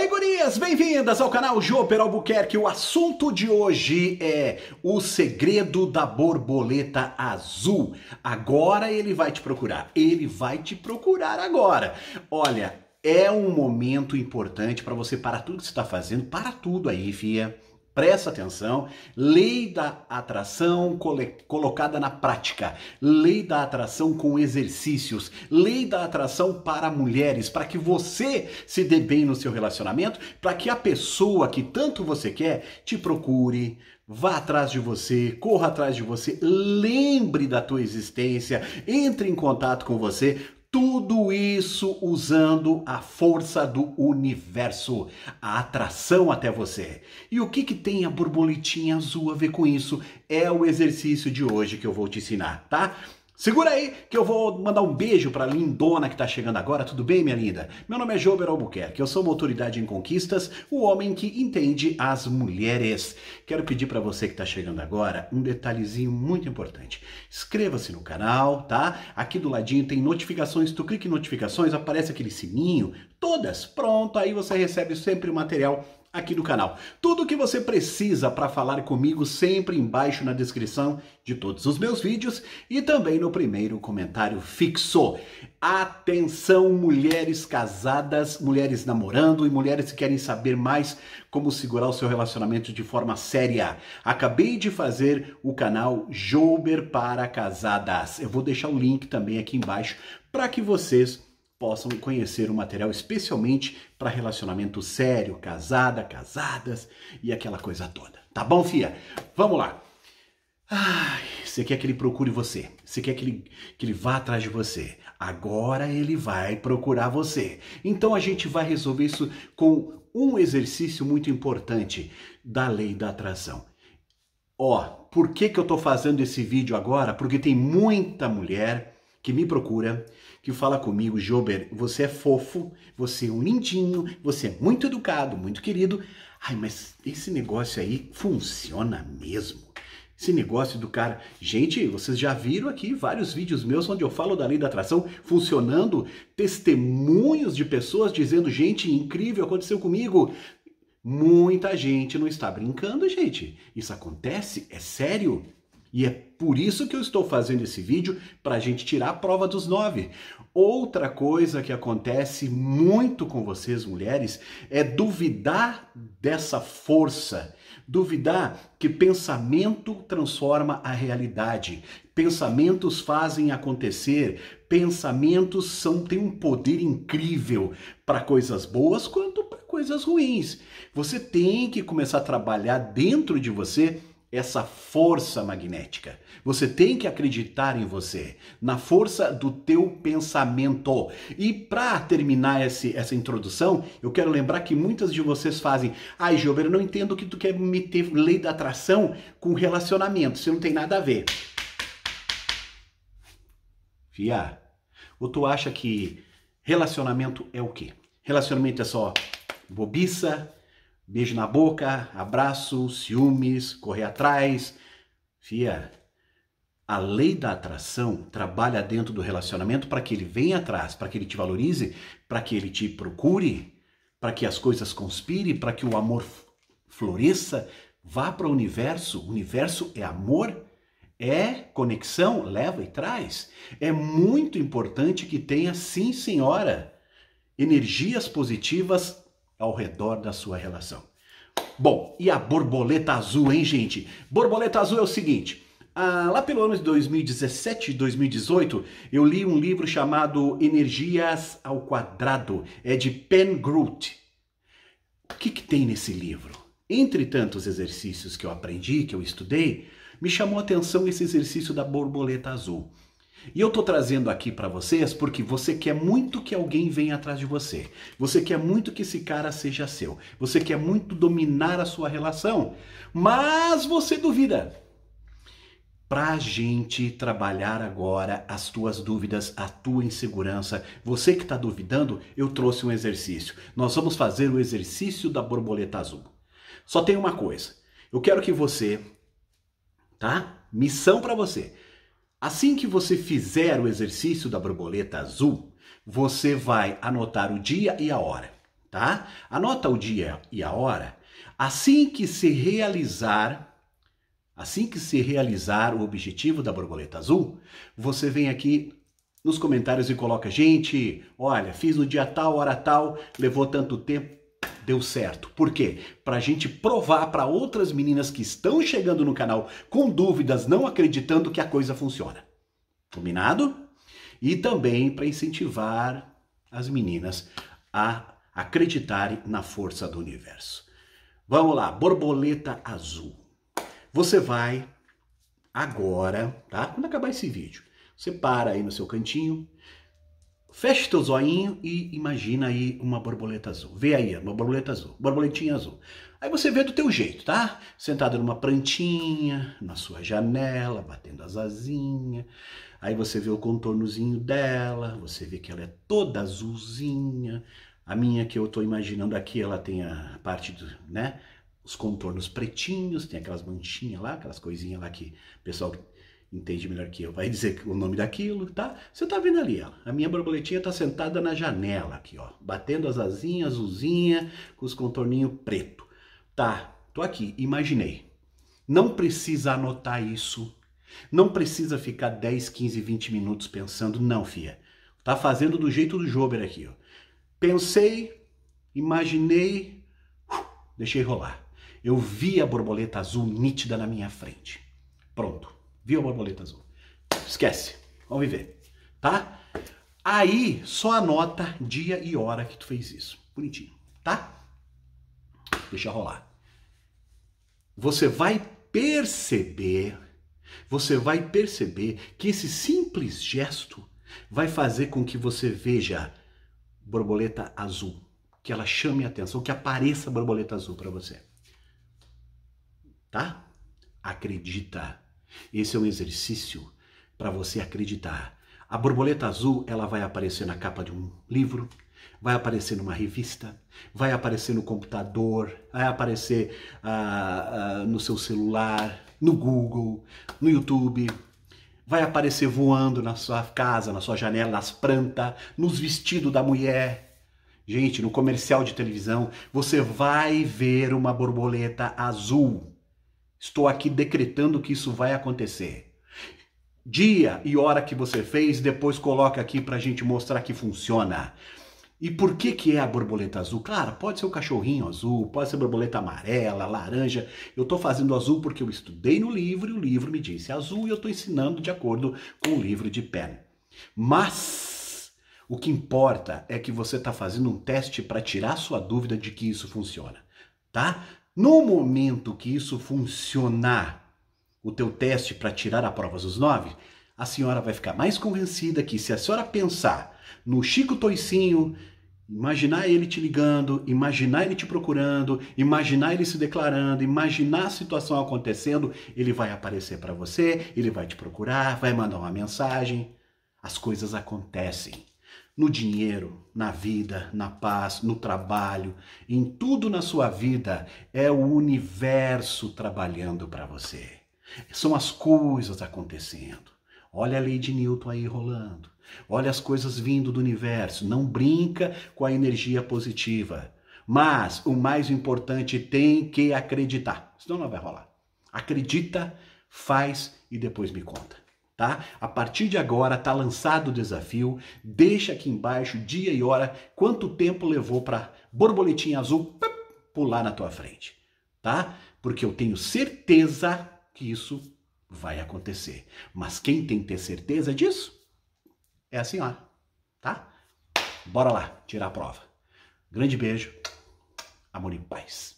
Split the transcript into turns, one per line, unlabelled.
Oi, gurias! Bem-vindas ao canal Joper Albuquerque. O assunto de hoje é o segredo da borboleta azul. Agora ele vai te procurar. Ele vai te procurar agora. Olha, é um momento importante para você parar tudo que você está fazendo, para tudo aí, fia. Presta atenção, lei da atração colocada na prática, lei da atração com exercícios, lei da atração para mulheres, para que você se dê bem no seu relacionamento, para que a pessoa que tanto você quer te procure, vá atrás de você, corra atrás de você, lembre da tua existência, entre em contato com você, tudo isso usando a força do universo, a atração até você. E o que, que tem a borboletinha azul a ver com isso? É o exercício de hoje que eu vou te ensinar, tá? Segura aí que eu vou mandar um beijo para lindona que está chegando agora. Tudo bem, minha linda? Meu nome é Jober Albuquerque. Eu sou uma autoridade em conquistas, o homem que entende as mulheres. Quero pedir para você que está chegando agora um detalhezinho muito importante. Inscreva-se no canal, tá? Aqui do ladinho tem notificações. Tu clica em notificações, aparece aquele sininho. Todas, pronto. Aí você recebe sempre o material aqui do canal. Tudo o que você precisa para falar comigo sempre embaixo na descrição de todos os meus vídeos e também no primeiro comentário fixo. Atenção, mulheres casadas, mulheres namorando e mulheres que querem saber mais como segurar o seu relacionamento de forma séria. Acabei de fazer o canal Jouber para Casadas. Eu vou deixar o link também aqui embaixo para que vocês possam conhecer o material especialmente para relacionamento sério, casada, casadas e aquela coisa toda. Tá bom, fia? Vamos lá. Ai, você quer que ele procure você, você quer que ele, que ele vá atrás de você. Agora ele vai procurar você. Então a gente vai resolver isso com um exercício muito importante da lei da atração. Ó, por que, que eu tô fazendo esse vídeo agora? Porque tem muita mulher que me procura, que fala comigo, Jober, você é fofo, você é um lindinho, você é muito educado, muito querido. Ai, mas esse negócio aí funciona mesmo. Esse negócio do cara. Gente, vocês já viram aqui vários vídeos meus onde eu falo da lei da atração funcionando, testemunhos de pessoas dizendo: gente, incrível, aconteceu comigo. Muita gente não está brincando, gente. Isso acontece? É sério? E é por isso que eu estou fazendo esse vídeo, para a gente tirar a prova dos nove. Outra coisa que acontece muito com vocês, mulheres, é duvidar dessa força. Duvidar que pensamento transforma a realidade, pensamentos fazem acontecer, pensamentos são têm um poder incrível para coisas boas quanto para coisas ruins. Você tem que começar a trabalhar dentro de você essa força magnética. Você tem que acreditar em você, na força do teu pensamento. E para terminar esse, essa introdução, eu quero lembrar que muitas de vocês fazem: "Ai, Gilberto, eu não entendo que tu quer meter lei da atração com relacionamento, isso não tem nada a ver". Fia, ou tu acha que relacionamento é o quê? Relacionamento é só bobiça, Beijo na boca, abraço, ciúmes, correr atrás. Fia, a lei da atração trabalha dentro do relacionamento para que ele venha atrás, para que ele te valorize, para que ele te procure, para que as coisas conspirem, para que o amor floresça, vá para o universo. O universo é amor, é conexão, leva e traz. É muito importante que tenha, sim, senhora, energias positivas ao redor da sua relação. Bom, e a borboleta azul, hein, gente? Borboleta azul é o seguinte. Ah, lá pelo ano de 2017, 2018, eu li um livro chamado Energias ao Quadrado, é de Pen Groot. O que, que tem nesse livro? Entre tantos exercícios que eu aprendi, que eu estudei, me chamou a atenção esse exercício da borboleta azul. E eu tô trazendo aqui para vocês porque você quer muito que alguém venha atrás de você. Você quer muito que esse cara seja seu. Você quer muito dominar a sua relação, mas você duvida. Para a gente trabalhar agora as tuas dúvidas, a tua insegurança, você que está duvidando, eu trouxe um exercício. Nós vamos fazer o exercício da borboleta azul. Só tem uma coisa. Eu quero que você, tá? Missão para você Assim que você fizer o exercício da borboleta azul, você vai anotar o dia e a hora, tá? Anota o dia e a hora. Assim que se realizar, assim que se realizar o objetivo da borboleta azul, você vem aqui nos comentários e coloca: "Gente, olha, fiz no dia tal, hora tal, levou tanto tempo" deu certo. Por quê? Para a gente provar para outras meninas que estão chegando no canal com dúvidas, não acreditando que a coisa funciona. Combinado? E também para incentivar as meninas a acreditarem na força do universo. Vamos lá, borboleta azul. Você vai agora, tá? Quando acabar esse vídeo, você para aí no seu cantinho Feche teu zoinho e imagina aí uma borboleta azul. Vê aí, uma borboleta azul, borboletinha azul. Aí você vê do teu jeito, tá? Sentado numa plantinha, na sua janela, batendo as asinhas. Aí você vê o contornozinho dela, você vê que ela é toda azulzinha. A minha que eu estou imaginando aqui, ela tem a parte do, né? Os contornos pretinhos, tem aquelas manchinhas lá, aquelas coisinhas lá que o pessoal entende melhor que eu, vai dizer o nome daquilo, tá? Você tá vendo ali, ó, a minha borboletinha tá sentada na janela aqui, ó, batendo as asinhas, azulzinha, com os contorninhos preto. Tá, tô aqui, imaginei. Não precisa anotar isso, não precisa ficar 10, 15, 20 minutos pensando, não, fia. Tá fazendo do jeito do Jober aqui, ó. Pensei, imaginei, uh, deixei rolar. Eu vi a borboleta azul nítida na minha frente. Pronto. Viu a borboleta azul? Esquece. Vamos viver. Tá? Aí só anota dia e hora que tu fez isso. Bonitinho, tá? Deixa rolar. Você vai perceber, você vai perceber que esse simples gesto vai fazer com que você veja borboleta azul, que ela chame a atenção, que apareça borboleta azul para você. Tá? Acredita. Esse é um exercício para você acreditar. A borboleta azul, ela vai aparecer na capa de um livro, vai aparecer numa revista, vai aparecer no computador, vai aparecer ah, ah, no seu celular, no Google, no YouTube, vai aparecer voando na sua casa, na sua janela, nas plantas, nos vestidos da mulher. Gente, no comercial de televisão, você vai ver uma borboleta azul. Estou aqui decretando que isso vai acontecer. Dia e hora que você fez, depois coloca aqui para a gente mostrar que funciona. E por que que é a borboleta azul? Claro, pode ser o cachorrinho azul, pode ser borboleta amarela, laranja. Eu estou fazendo azul porque eu estudei no livro e o livro me disse azul e eu estou ensinando de acordo com o livro de pé. Mas o que importa é que você está fazendo um teste para tirar sua dúvida de que isso funciona, tá? No momento que isso funcionar, o teu teste para tirar a prova dos nove, a senhora vai ficar mais convencida que se a senhora pensar no Chico Toicinho, imaginar ele te ligando, imaginar ele te procurando, imaginar ele se declarando, imaginar a situação acontecendo, ele vai aparecer para você, ele vai te procurar, vai mandar uma mensagem. As coisas acontecem no dinheiro, na vida, na paz, no trabalho, em tudo na sua vida é o universo trabalhando para você. São as coisas acontecendo. Olha a lei de Newton aí rolando. Olha as coisas vindo do universo. Não brinca com a energia positiva. Mas o mais importante tem que acreditar. Senão não vai rolar. Acredita, faz e depois me conta tá? A partir de agora tá lançado o desafio. Deixa aqui embaixo dia e hora quanto tempo levou para borboletinha azul pular na tua frente, tá? Porque eu tenho certeza que isso vai acontecer. Mas quem tem que ter certeza disso é a senhora, tá? Bora lá tirar a prova. Grande beijo. Amor e paz.